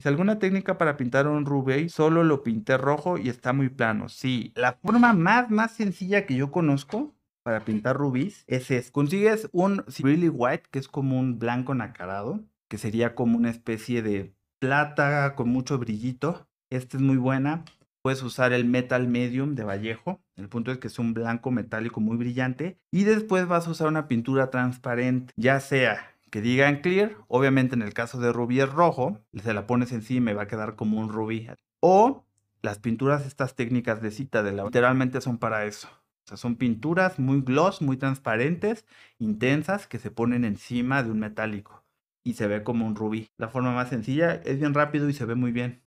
Si ¿alguna técnica para pintar un rubí? Solo lo pinté rojo y está muy plano. Sí, la forma más, más sencilla que yo conozco para pintar rubíes es, es consigues un really white, que es como un blanco nacarado, que sería como una especie de plata con mucho brillito. Esta es muy buena. Puedes usar el Metal Medium de Vallejo. El punto es que es un blanco metálico muy brillante. Y después vas a usar una pintura transparente, ya sea que digan clear. Obviamente en el caso de rubí es rojo, se la pones encima y va a quedar como un rubí. O las pinturas, estas técnicas de cita de la literalmente son para eso. O sea, son pinturas muy gloss, muy transparentes, intensas, que se ponen encima de un metálico y se ve como un rubí. La forma más sencilla es bien rápido y se ve muy bien.